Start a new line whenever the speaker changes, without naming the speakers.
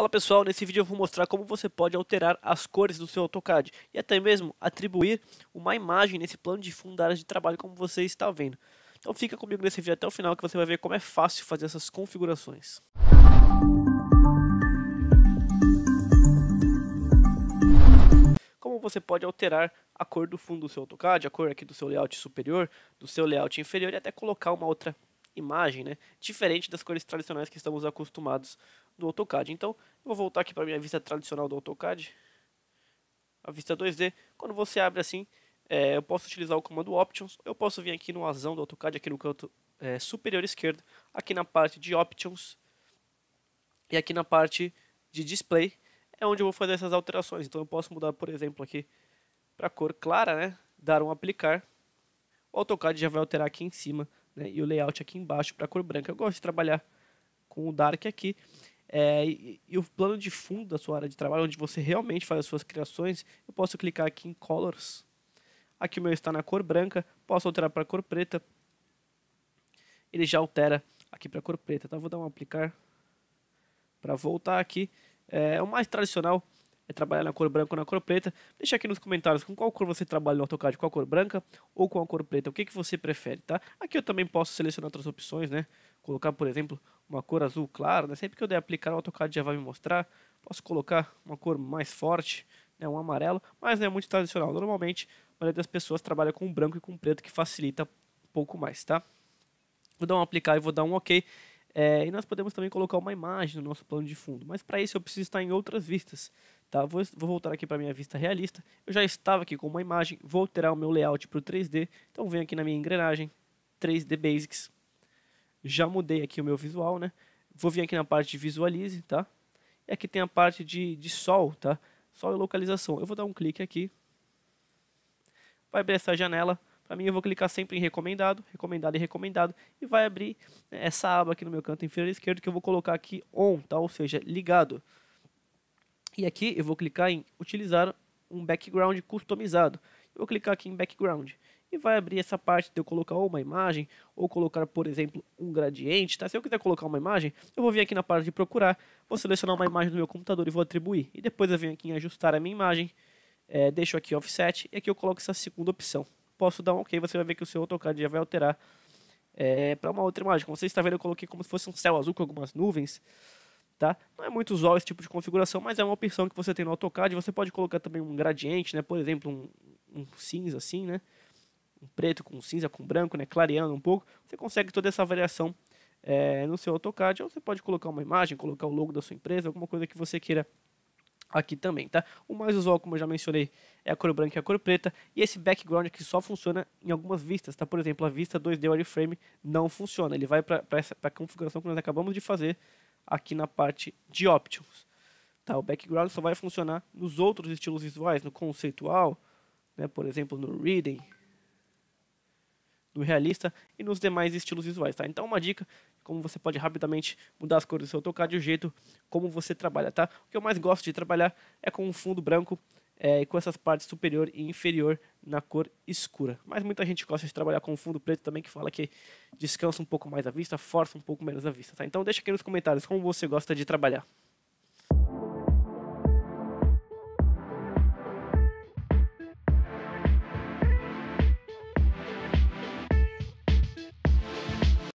Fala pessoal, nesse vídeo eu vou mostrar como você pode alterar as cores do seu AutoCAD e até mesmo atribuir uma imagem nesse plano de fundo da área de trabalho como você está vendo. Então fica comigo nesse vídeo até o final que você vai ver como é fácil fazer essas configurações. Como você pode alterar a cor do fundo do seu AutoCAD, a cor aqui do seu layout superior, do seu layout inferior e até colocar uma outra imagem, né? Diferente das cores tradicionais que estamos acostumados do AutoCAD. Então, eu vou voltar aqui para a minha vista tradicional do AutoCAD, a vista 2D. Quando você abre assim, é, eu posso utilizar o comando Options, eu posso vir aqui no azão do AutoCAD, aqui no canto é, superior esquerdo, aqui na parte de Options, e aqui na parte de Display, é onde eu vou fazer essas alterações. Então eu posso mudar, por exemplo, aqui para cor clara, né? Dar um aplicar. O AutoCAD já vai alterar aqui em cima né, e o layout aqui embaixo para cor branca. Eu gosto de trabalhar com o dark aqui. É, e, e, o plano de fundo da sua área de trabalho, onde você realmente faz as suas criações, eu posso clicar aqui em Colors. Aqui o meu está na cor branca, posso alterar para cor preta. Ele já altera aqui para cor preta, eu tá? Vou dar um aplicar para voltar aqui. É, o mais tradicional é trabalhar na cor branca ou na cor preta. Deixa aqui nos comentários com qual cor você trabalha no AutoCAD, com a cor branca ou com a cor preta, o que, que você prefere, tá? Aqui eu também posso selecionar outras opções, né? Colocar, por exemplo, uma cor azul clara, né? Sempre que eu der aplicar, o AutoCAD já vai me mostrar. Posso colocar uma cor mais forte, né? um amarelo, mas não é muito tradicional. Normalmente, a maioria das pessoas trabalha com branco e com preto, que facilita um pouco mais, tá? Vou dar um aplicar e vou dar um OK. É, e nós podemos também colocar uma imagem no nosso plano de fundo, mas para isso eu preciso estar em outras vistas. Tá? Vou, vou voltar aqui para a minha vista realista. Eu já estava aqui com uma imagem, vou alterar o meu layout para o 3D. Então venho aqui na minha engrenagem, 3D Basics. Já mudei aqui o meu visual, né? Vou vir aqui na parte de visualize, tá? E aqui tem a parte de, de sol, tá? Sol e localização. Eu vou dar um clique aqui. Vai abrir essa janela para mim, eu vou clicar sempre em recomendado, recomendado e recomendado, e vai abrir né, essa aba aqui no meu canto inferior esquerdo, que eu vou colocar aqui on, tá? ou seja, ligado. E aqui eu vou clicar em utilizar um background customizado. Eu vou clicar aqui em background e vai abrir essa parte de eu colocar uma imagem ou colocar, por exemplo, um gradiente, tá? Se eu quiser colocar uma imagem, eu vou vir aqui na parte de procurar, vou selecionar uma imagem do meu computador e vou atribuir. E depois eu venho aqui em ajustar a minha imagem, é, deixo aqui offset e aqui eu coloco essa segunda opção posso dar um OK, você vai ver que o seu AutoCAD já vai alterar é, para uma outra imagem. Como você está vendo, eu coloquei como se fosse um céu azul com algumas nuvens. Tá? Não é muito usual esse tipo de configuração, mas é uma opção que você tem no AutoCAD. Você pode colocar também um gradiente, né? por exemplo, um, um cinza assim, né? um preto com cinza com branco, né? clareando um pouco. Você consegue toda essa variação é, no seu AutoCAD. Ou você pode colocar uma imagem, colocar o logo da sua empresa, alguma coisa que você queira aqui também, tá? O mais usual, como eu já mencionei, é a cor branca e a cor preta, e esse background aqui só funciona em algumas vistas, tá? Por exemplo, a vista 2D wireframe não funciona, ele vai para a configuração que nós acabamos de fazer aqui na parte de Options. Tá, o background só vai funcionar nos outros estilos visuais, no conceitual, né, por exemplo, no reading, no realista e nos demais estilos visuais. Tá? Então, uma dica como você pode rapidamente mudar as cores do seu tocar de o jeito como você trabalha, tá? O que eu mais gosto de trabalhar é com um fundo branco é, e com essas partes superior e inferior na cor escura. Mas muita gente gosta de trabalhar com fundo preto também, que fala que descansa um pouco mais a vista, força um pouco menos a vista, tá? Então deixa aqui nos comentários como você gosta de trabalhar.